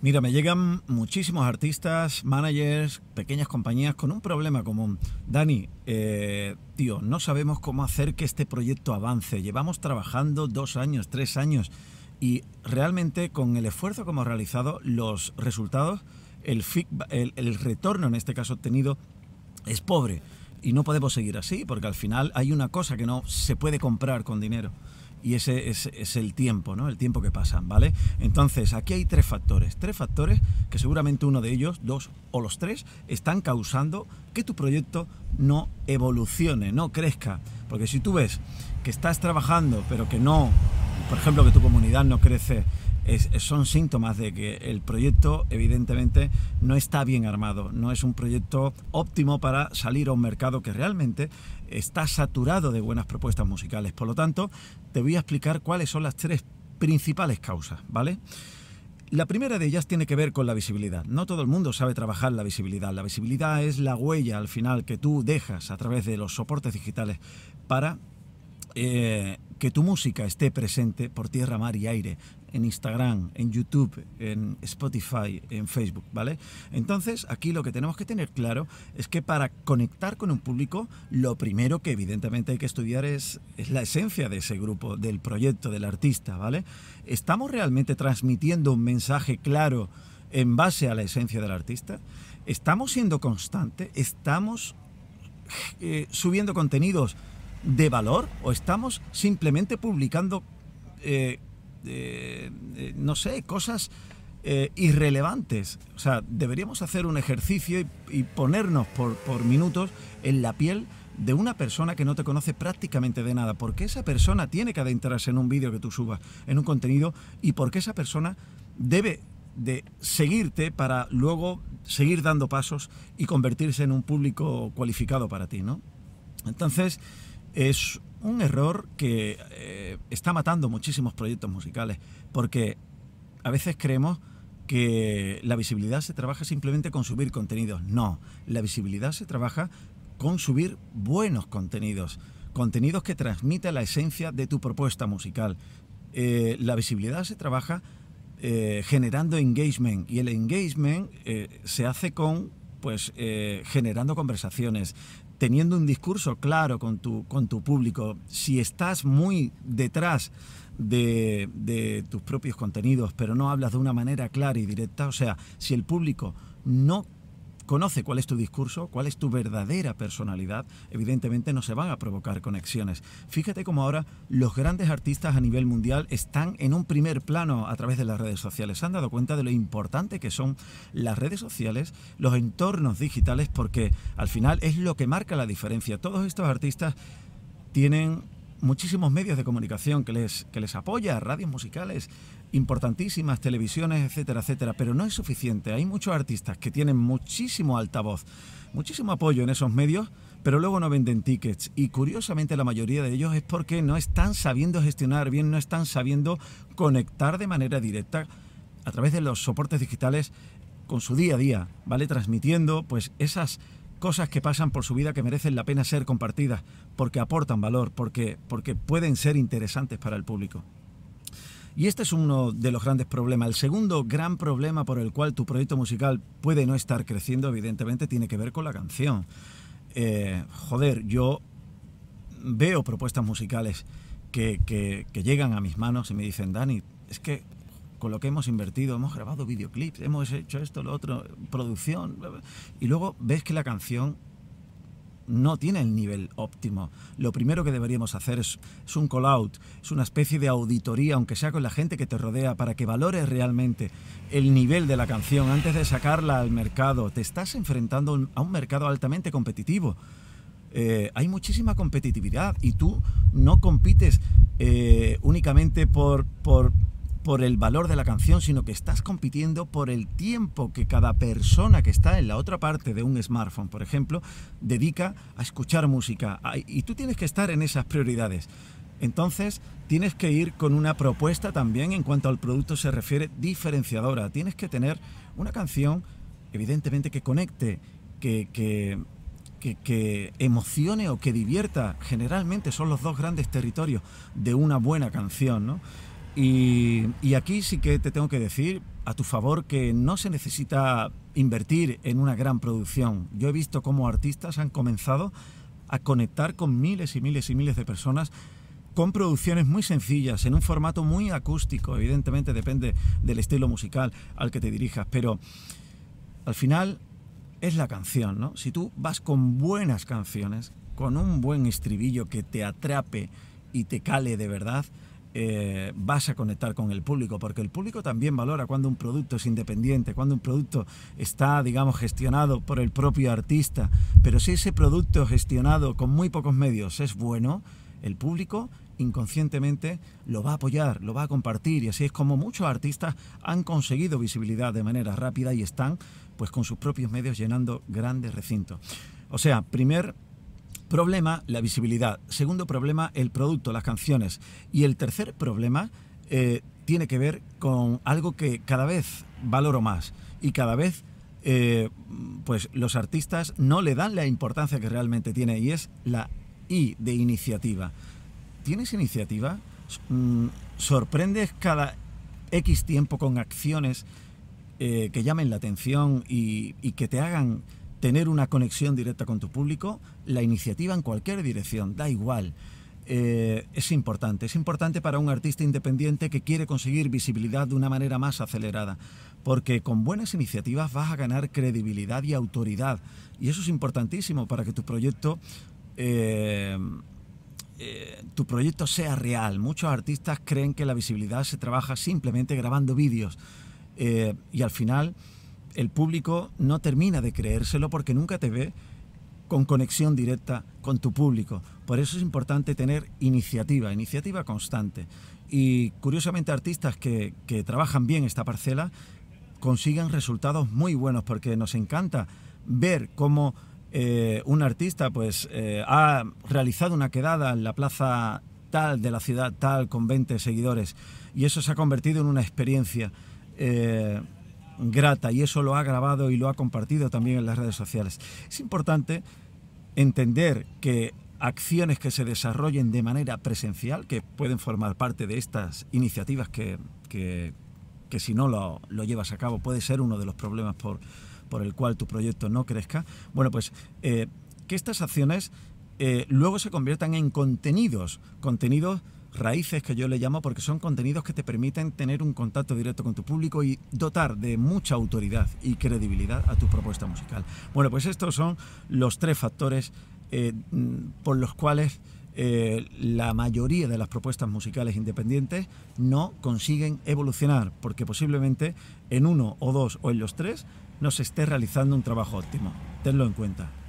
Mira, me llegan muchísimos artistas, managers, pequeñas compañías con un problema común. Dani, eh, tío, no sabemos cómo hacer que este proyecto avance. Llevamos trabajando dos años, tres años y realmente con el esfuerzo que hemos realizado, los resultados, el retorno en este caso obtenido es pobre. Y no podemos seguir así porque al final hay una cosa que no se puede comprar con dinero y ese es, el tiempo, ¿no? El tiempo que pasan, ¿vale? Entonces, aquí hay tres factores, tres factores que seguramente uno de ellos, dos o los tres, están causando que tu proyecto no evolucione, no crezca. Porque si tú ves que estás trabajando, pero que no, por ejemplo, que tu comunidad no crece, son síntomas de que el proyecto evidentemente no está bien armado, no es un proyecto óptimo para salir a un mercado que realmente está saturado de buenas propuestas musicales. Por lo tanto, te voy a explicar cuáles son las tres principales causas, ¿vale? La primera de ellas tiene que ver con la visibilidad. No todo el mundo sabe trabajar la visibilidad. La visibilidad es la huella al final que tú dejas a través de los soportes digitales para eh, que tu música esté presente por tierra, mar y aire, en Instagram, en YouTube, en Spotify, en Facebook, ¿vale? Entonces, aquí lo que tenemos que tener claro es que para conectar con un público, lo primero que evidentemente hay que estudiar es, la esencia de ese grupo, del proyecto, del artista, ¿vale? ¿Estamos realmente transmitiendo un mensaje claro en base a la esencia del artista? ¿Estamos siendo constantes? ¿Estamos eh, subiendo contenidos de valor o estamos simplemente publicando eh, no sé, cosas eh, irrelevantes. O sea, deberíamos hacer un ejercicio y, ponernos por, por minutos en la piel de una persona que no te conoce prácticamente de nada, porque esa persona tiene que adentrarse en un vídeo que tú subas, en un contenido, y porque esa persona debe de seguirte para luego seguir dando pasos y convertirse en un público cualificado para ti, ¿no? Entonces, es un error que eh, está matando muchísimos proyectos musicales, porque a veces creemos que la visibilidad se trabaja simplemente con subir contenidos. No, la visibilidad se trabaja con subir buenos contenidos, contenidos que transmiten la esencia de tu propuesta musical. Eh, la visibilidad se trabaja eh, generando engagement y el engagement se hace con pues generando conversaciones, teniendo un discurso claro con tu, con tu público, si estás muy detrás de, de, tus propios contenidos, pero no hablas de una manera clara y directa, o sea, si el público no conoce cuál es tu discurso, cuál es tu verdadera personalidad, evidentemente no se van a provocar conexiones. Fíjate cómo ahora los grandes artistas a nivel mundial están en un primer plano a través de las redes sociales. Se han dado cuenta de lo importante que son las redes sociales, los entornos digitales, porque al final es lo que marca la diferencia. Todos estos artistas tienen muchísimos medios de comunicación que les, que les apoya, radios musicales importantísimas, televisiones, etcétera, etcétera, pero no es suficiente. Hay muchos artistas que tienen muchísimo altavoz, muchísimo apoyo en esos medios, pero luego no venden tickets. Y curiosamente la mayoría de ellos es porque no están sabiendo gestionar bien, no están sabiendo conectar de manera directa a través de los soportes digitales con su día a día, ¿vale? Transmitiendo pues esas cosas que pasan por su vida que merecen la pena ser compartidas, porque aportan valor, porque, porque pueden ser interesantes para el público. Y este es uno de los grandes problemas. El segundo gran problema por el cual tu proyecto musical puede no estar creciendo, evidentemente, tiene que ver con la canción. Eh, joder, yo veo propuestas musicales que llegan a mis manos y me dicen, Dani, es que con lo que hemos invertido, hemos grabado videoclips, hemos hecho esto, lo otro, producción, y luego ves que la canción no tiene el nivel óptimo. Lo primero que deberíamos hacer es, un call-out, es una especie de auditoría, aunque sea con la gente que te rodea, para que valores realmente el nivel de la canción antes de sacarla al mercado. Te estás enfrentando a un mercado altamente competitivo. Eh, hay muchísima competitividad y tú no compites eh, únicamente por por el valor de la canción, sino que estás compitiendo por el tiempo que cada persona que está en la otra parte de un smartphone, por ejemplo, dedica a escuchar música. Y tú tienes que estar en esas prioridades. Entonces, tienes que ir con una propuesta también en cuanto al producto se refiere diferenciadora. Tienes que tener una canción, evidentemente, que conecte, que, que, que, emocione o que divierta. Generalmente son los dos grandes territorios de una buena canción, ¿no? Y, aquí sí que te tengo que decir a tu favor que no se necesita invertir en una gran producción. Yo he visto cómo artistas han comenzado a conectar con miles y miles y miles de personas con producciones muy sencillas, en un formato muy acústico, evidentemente depende del estilo musical al que te dirijas, pero al final es la canción, ¿no? Si tú vas con buenas canciones, con un buen estribillo que te atrape y te cale de verdad, eh, vas a conectar con el público, porque el público también valora cuando un producto es independiente, cuando un producto está, digamos, gestionado por el propio artista. Pero si ese producto gestionado con muy pocos medios es bueno, el público inconscientemente lo va a apoyar, lo va a compartir y así es como muchos artistas han conseguido visibilidad de manera rápida y están pues con sus propios medios llenando grandes recintos. O sea, primer Problema, la visibilidad. Segundo problema, el producto, las canciones. Y el tercer problema eh, tiene que ver con algo que cada vez valoro más y cada vez eh, pues los artistas no le dan la importancia que realmente tiene y es la I de iniciativa. ¿Tienes iniciativa? Mm, ¿Sorprendes cada X tiempo con acciones eh, que llamen la atención y que te hagan tener una conexión directa con tu público, la iniciativa en cualquier dirección, da igual. Eh, es importante. Es importante para un artista independiente que quiere conseguir visibilidad de una manera más acelerada, porque con buenas iniciativas vas a ganar credibilidad y autoridad. Y eso es importantísimo para que tu proyecto... Eh, eh, tu proyecto sea real. Muchos artistas creen que la visibilidad se trabaja simplemente grabando vídeos y al final el público no termina de creérselo porque nunca te ve con conexión directa con tu público. Por eso es importante tener iniciativa, iniciativa constante. Y curiosamente artistas que, trabajan bien esta parcela consiguen resultados muy buenos porque nos encanta ver cómo eh, un artista pues eh, ha realizado una quedada en la plaza tal de la ciudad tal con 20 seguidores y eso se ha convertido en una experiencia eh, grata y eso lo ha grabado y lo ha compartido también en las redes sociales. Es importante entender que acciones que se desarrollen de manera presencial, que pueden formar parte de estas iniciativas que, si no lo, llevas a cabo puede ser uno de los problemas por, el cual tu proyecto no crezca, bueno, pues eh, que estas acciones eh, luego se conviertan en contenidos, contenidos raíces que yo le llamo porque son contenidos que te permiten tener un contacto directo con tu público y dotar de mucha autoridad y credibilidad a tu propuesta musical. Bueno, pues estos son los tres factores eh, mm, por los cuales eh, la mayoría de las propuestas musicales independientes no consiguen evolucionar, porque posiblemente en uno o dos o en los tres no se esté realizando un trabajo óptimo. Tenlo en cuenta.